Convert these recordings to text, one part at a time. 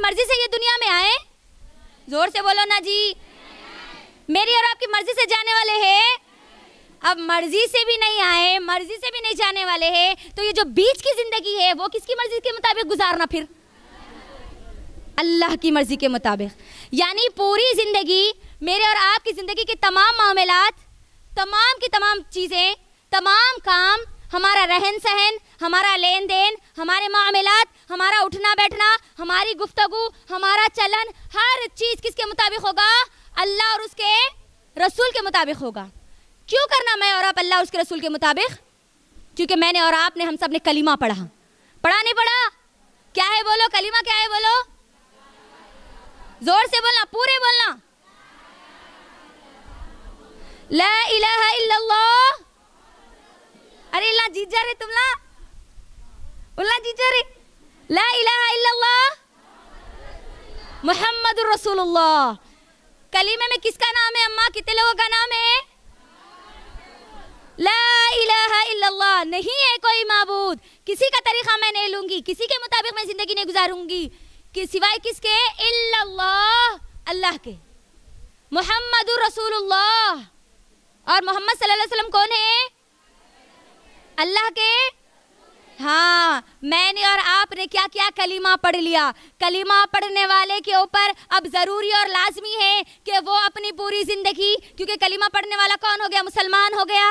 अपनी मर्जी से ये दुनिया में आए जोर से बोलो ना जी मेरी और आपकी मर्जी से जाने वाले हैं अब मर्जी से भी नहीं आए मर्जी से भी नहीं जाने वाले हैं तो ये जो बीच की जिंदगी है वो किसकी मर्जी के मुताबिक गुजारना फिर अल्लाह की मर्जी के मुताबिक यानी पूरी ज़िंदगी मेरे और आपकी ज़िंदगी के तमाम मामला तमाम की तमाम चीज़ें तमाम काम हमारा रहन सहन हमारा लेन देन हमारे मामला हमारा उठना बैठना हमारी गुफ्तगु हमारा चलन हर चीज़ किसके मुताबिक होगा अल्लाह और उसके रसूल के मुताबिक होगा क्यों करना मैं और आप अल्लाह उसके रसूल के मुताबिक क्योंकि मैंने और आपने हम सब ने कलीमा पढ़ा पढ़ा नहीं पढ़ा क्या है बोलो कलीमा क्या है बोलो जोर से बोलना पूरे बोलना ला इलाहा इल्लल्लाह अरे इल्ला जीजा रे तुम ला उल्ला जीजा रे ला इलाहा इल्लल्लाह मुहम्मदुर रसूलुल्लाह कलीमे में किसका नाम है अम्मा कितने लोगों का नाम है ला इलाहा इल्लल्लाह नहीं है कोई माबूद किसी का तरीका मैं नहीं लूंगी किसी के मुताबिक मैं जिंदगी नहीं गुजारूंगी कि सिवाय किसके इल्लल्लाह अल्लाह के मुहम्मदुर रसूलुल्लाह और मोहम्मद सल्लल्लाहु अलैहि वसल्लम कौन है अल्लाह के हाँ मैंने और आपने क्या किया कलीमा पढ़ लिया कलीमा पढ़ने वाले के ऊपर अब ज़रूरी और लाजमी है कि वो अपनी पूरी ज़िंदगी क्योंकि कलीमा पढ़ने वाला कौन हो गया मुसलमान हो गया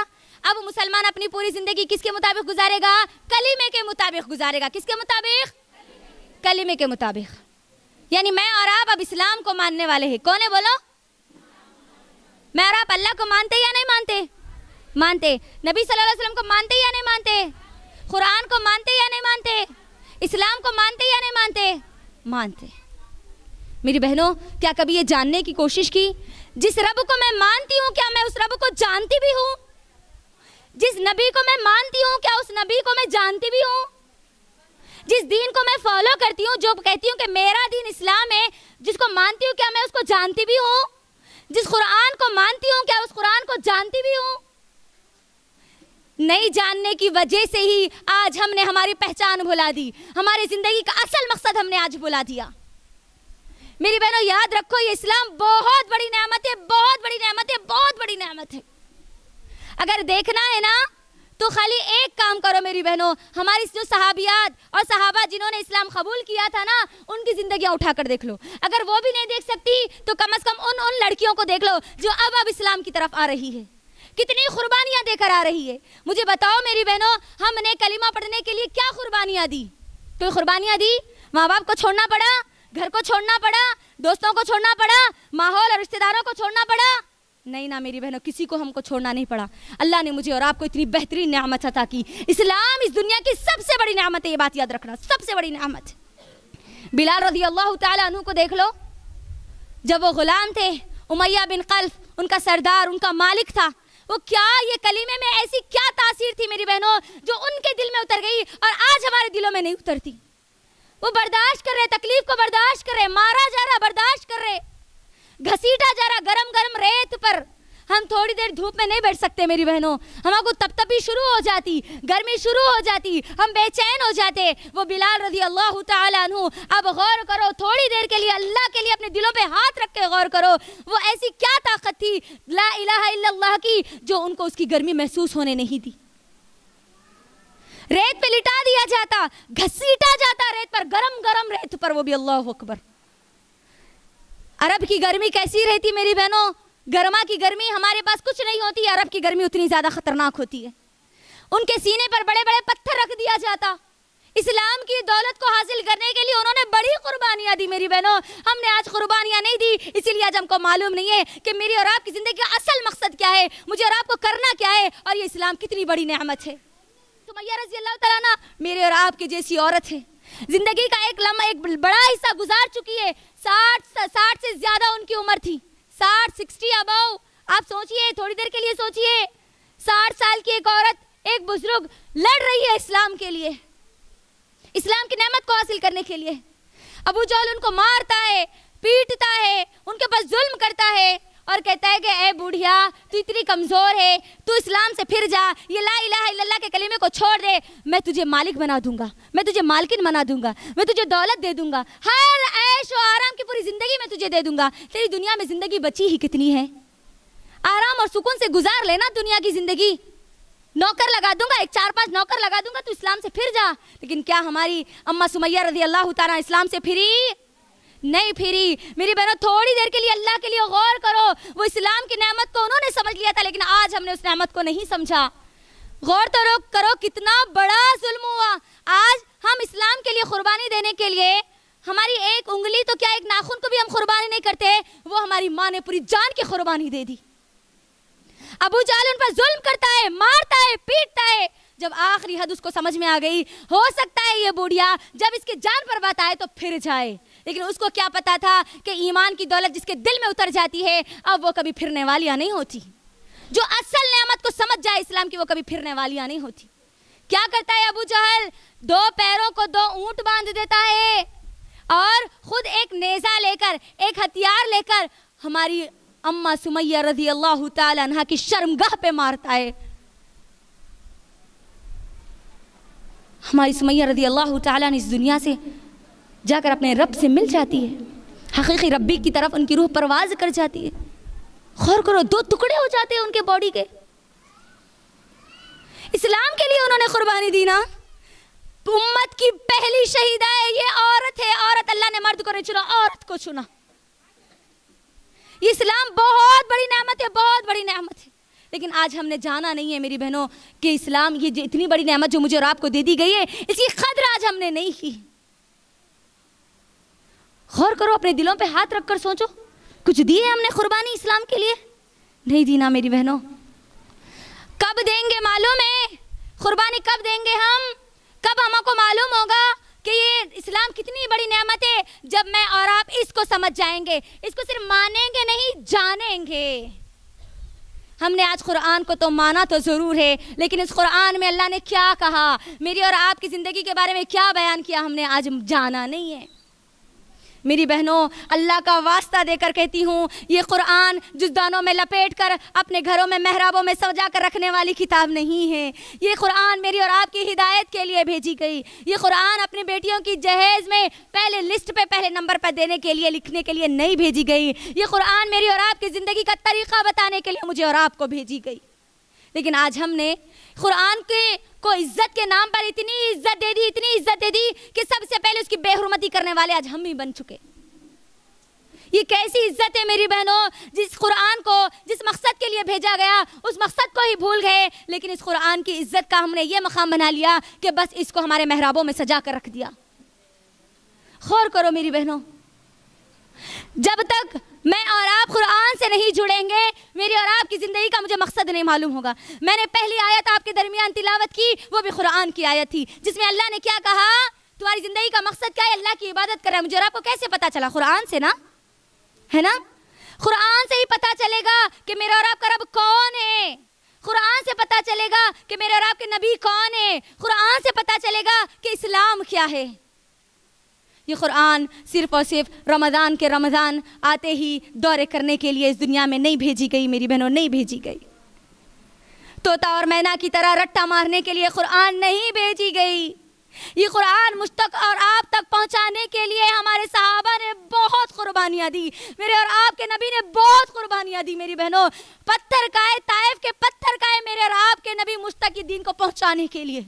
अब मुसलमान अपनी पूरी ज़िंदगी किसके मुताबिक गुजारेगा कलीमे के मुताबिक गुजारेगा किसके मुताबिक कलीमे के मुताबिक यानी मैं और आप अब इस्लाम को मानने वाले हैं कौन है बोलो मैं और आप अल्लाह को मानते या नहीं मानते मानते नबी सल्लल्लाहु अलैहि वसल्लम को मानते या नहीं मानते कुरान को मानते या नहीं मानते इस्लाम को मानते या नहीं मानते मानते मेरी बहनों क्या कभी ये जानने की कोशिश की जिस रब को मैं मानती हूँ क्या मैं उस रब को जानती भी हूँ जिस नबी को मैं मानती हूँ क्या उस नबी को मैं जानती भी हूँ जिस दीन को मैं फॉलो करती हूँ जो कहती हूँ कि मेरा दीन इस्लाम है जिसको मानती हूँ क्या मैं उसको जानती भी हूँ जिस कुरान को मानती हूँ क्या उस कुरान को जानती भी हूँ नहीं जानने की वजह से ही आज हमने हमारी पहचान भुला दी हमारी ज़िंदगी का असल मकसद हमने आज भुला दिया मेरी बहनों याद रखो ये इस्लाम बहुत बड़ी नेमत है बहुत बड़ी नेमत है बहुत बड़ी नेमत है अगर देखना है ना तो खाली एक काम करो मेरी बहनों हमारी जो सहाबियात और सहाबा जिन्होंने इस्लाम कबूल किया था ना उनकी जिंदगी उठा कर देख लो अगर वो भी नहीं देख सकती तो कम अज़ कम उन उन लड़कियों को देख लो जो अब अब इस्लाम की तरफ आ रही है कितनी कुर्बानियां देकर आ रही है मुझे बताओ मेरी बहनों हमने कलिमा पढ़ने के लिए क्या कुर्बानियां दी कोई कुर्बानियां दी माँ बाप को छोड़ना पड़ा घर को छोड़ना पड़ा दोस्तों को छोड़ना पड़ा माहौल और रिश्तेदारों को छोड़ना पड़ा नहीं ना मेरी बहनों किसी को हमको छोड़ना नहीं पड़ा अल्लाह ने मुझे और आपको इतनी बेहतरीन नियामत अता की इस्लाम इस दुनिया की सबसे बड़ी नियामत है ये बात याद रखना सबसे बड़ी नियामत बिलाल रजी अल्लाह तु को देख लो जब वो ग़ुलाम थे उमैया बिन कल्फ उनका सरदार उनका मालिक था वो क्या ये कलीमे में ऐसी क्या तासीर थी मेरी बहनों जो उनके दिल में उतर गई और आज हमारे दिलों में नहीं उतरती वो बर्दाश्त कर रहे तकलीफ को बर्दाश्त कर रहे मारा जा रहा बर्दाश्त कर रहे घसीटा जा रहा गरम गरम रेत पर हम थोड़ी देर धूप में नहीं बैठ सकते मेरी बहनों हमारे तपी शुरू हो जाती गर्मी शुरू हो जाती हम बेचैन हो जाते वो बिलाल रजी अल्लाह तू अब गौर करो थोड़ी देर के लिए अल्लाह के लिए अपने दिलों पर हाथ रख के गौर करो वो ऐसी क्या ताकत थी ला की जो उनको उसकी गर्मी महसूस होने नहीं दी रेत पे लिटा दिया जाता घसीटा जाता रेत पर गरम गरम रेत पर वो भी अल्लाह अकबर अरब की गर्मी कैसी रहती मेरी बहनों गर्मा की गर्मी हमारे पास कुछ नहीं होती अरब की गर्मी उतनी ज़्यादा ख़तरनाक होती है उनके सीने पर बड़े बड़े पत्थर रख दिया जाता इस्लाम की दौलत को हासिल करने के लिए उन्होंने बड़ी कुर्बानियां दी मेरी बहनों हमने आज कुर्बानियाँ नहीं दी इसीलिए आज हमको मालूम नहीं है कि मेरी और आपकी ज़िंदगी का असल मकसद क्या है मुझे और आपको करना क्या है और ये इस्लाम कितनी बड़ी नमत है तो मैया रजी अल्लाह तला मेरे और आपके जैसी औरत है ज़िंदगी का एक लम्बा एक बड़ा हिस्सा गुजार चुकी है साठ साठ से ज़्यादा उनकी उम्र थी साठ सिक्सटी अब आप सोचिए थोड़ी देर के लिए सोचिए साठ साल की एक औरत एक बुजुर्ग लड़ रही है इस्लाम के लिए इस्लाम की नेमत को हासिल करने के लिए अबू जहल उनको मारता है पीटता है उनके पास और कहता है कि ए बुढ़िया तू इतनी कमज़ोर है तू इस्लाम से फिर जा ये ला इला के कलीमे को छोड़ दे मैं तुझे मालिक बना दूंगा मैं तुझे मालकिन बना दूंगा मैं तुझे दौलत दे दूंगा हर ऐश और आराम की पूरी ज़िंदगी मैं तुझे दे दूंगा तेरी दुनिया में ज़िंदगी बची ही कितनी है आराम और सुकून से गुजार लेना दुनिया की ज़िंदगी नौकर लगा दूंगा एक चार पांच नौकर लगा दूंगा तू इस्लाम से फिर जा लेकिन क्या हमारी अम्मा सुमैया रजी अल्लाह तारा इस्लाम से फिरी नहीं फिरी मेरी बहनों थोड़ी देर के लिए अल्लाह के लिए गौर करो वो इस्लाम की नेमत को उन्होंने समझ लिया था लेकिन आज हमने उस नेमत को नहीं समझा गौर तो करो कितना बड़ा जुल्म हुआ आज हम इस्लाम के लिए कुर्बानी देने के लिए हमारी एक उंगली तो क्या एक नाखून को भी हम कुर्बानी नहीं करते वो हमारी माँ ने पूरी जान की कुर्बानी दे दी अबू जाल उन पर जुल्म करता है मारता है पीट जब आखिरी हद उसको समझ में आ गई हो सकता है ये बुढ़िया जब इसकी जान पर बात आए तो फिर जाए लेकिन उसको क्या पता था कि ईमान की दौलत जिसके दिल में उतर जाती है अब वो कभी फिरने वालियाँ नहीं होती जो असल नेमत को समझ जाए इस्लाम की वो कभी फिरने वालियाँ नहीं होती क्या करता है अबू जहल दो पैरों को दो ऊंट बांध देता है और खुद एक नेज़ा लेकर एक हथियार लेकर हमारी अम्मा सुमैया रजी अल्लाह तला की शर्मगाह पे मारता है हमारी सुमैया रदी अल्लाह ताला ने इस दुनिया से जाकर अपने रब से मिल जाती है हकीकी रब्बी की तरफ उनकी रूह परवाज कर जाती है गौर करो दो टुकड़े हो जाते हैं उनके बॉडी के इस्लाम के लिए उन्होंने कुर्बानी दी ना उम्मत की पहली शहीदा है ये औरत है औरत अल्लाह ने मर्द को नहीं चुना औरत को चुना इस्लाम बहुत बड़ी नेमत है बहुत बड़ी नेमत है लेकिन आज हमने जाना नहीं है मेरी बहनों कि इस्लाम ये इतनी बड़ी नेमत जो मुझे और आपको दे दी गई है इसकी कदर आज हमने नहीं की गौर करो अपने दिलों पे हाथ रख कर सोचो कुछ दिए हमने कुर्बानी इस्लाम के लिए नहीं दी ना मेरी बहनों कब देंगे मालूम है कुर्बानी कब देंगे हम कब हमको मालूम होगा कि ये इस्लाम कितनी बड़ी नेमत है जब मैं और आप इसको समझ जाएंगे इसको सिर्फ मानेंगे नहीं जानेंगे हमने आज कुरान को तो माना तो ज़रूर है लेकिन इस कुरान में अल्लाह ने क्या कहा मेरी और आपकी ज़िंदगी के बारे में क्या बयान किया हमने आज जाना नहीं है मेरी बहनों अल्लाह का वास्ता देकर कहती हूँ ये कुरान जिस दानों में लपेट कर अपने घरों में महराबों में सजा कर रखने वाली किताब नहीं है ये कुरान मेरी और आपकी हिदायत के लिए भेजी गई ये कुरान अपनी बेटियों की जहेज में पहले लिस्ट पे पहले नंबर पर देने के लिए लिखने के लिए नहीं भेजी गई ये कुरान मेरी और आपकी ज़िंदगी का तरीका बताने के लिए मुझे और आपको भेजी गई लेकिन आज हमने कुरान के को इज्जत के नाम पर इतनी इज्जत दे दी इतनी इज्जत दे दी कि सबसे पहले उसकी बेहरमती करने वाले आज हम ही बन चुके ये कैसी इज्जत है मेरी बहनों जिस कुरान को जिस मकसद के लिए भेजा गया उस मकसद को ही भूल गए लेकिन इस कुरान की इज्जत का हमने ये मकाम बना लिया कि बस इसको हमारे मेहराबों में सजा कर रख दिया गौर करो मेरी बहनों जब तक मैं और आप कुरान से नहीं जुड़ेंगे मेरी और आपकी ज़िंदगी का मुझे मकसद नहीं मालूम होगा मैंने पहली आयत आपके दरमियान तिलावत की वो भी कुरान की आयत थी जिसमें अल्लाह ने क्या कहा तुम्हारी ज़िंदगी का मकसद क्या है अल्लाह की इबादत करा मुझे और आपको कैसे पता चला कुरान से ना है ना कुरान से ही पता चलेगा कि मेरा और आपका रब कौन है कुरान से पता चलेगा कि मेरे और आपके नबी कौन है कुरान से पता चलेगा कि इस्लाम क्या है ये कुरान सिर्फ़ और सिर्फ रमज़ान के रमज़ान आते ही दौरे करने के लिए इस दुनिया में नहीं भेजी गई मेरी बहनों नहीं भेजी गई तोता और मैना की तरह रट्टा मारने के लिए कुरान नहीं भेजी गई ये कुरान मुझ तक और आप तक पहुंचाने के लिए हमारे सहाबा ने बहुत कुर्बानियाँ दी मेरे और आपके नबी ने बहुत कुर्बानियाँ दी मेरी बहनों पत्थर काए ताइफ के पत्थर काए मेरे और आपके नबी मुझ तक दीन को पहुंचाने के लिए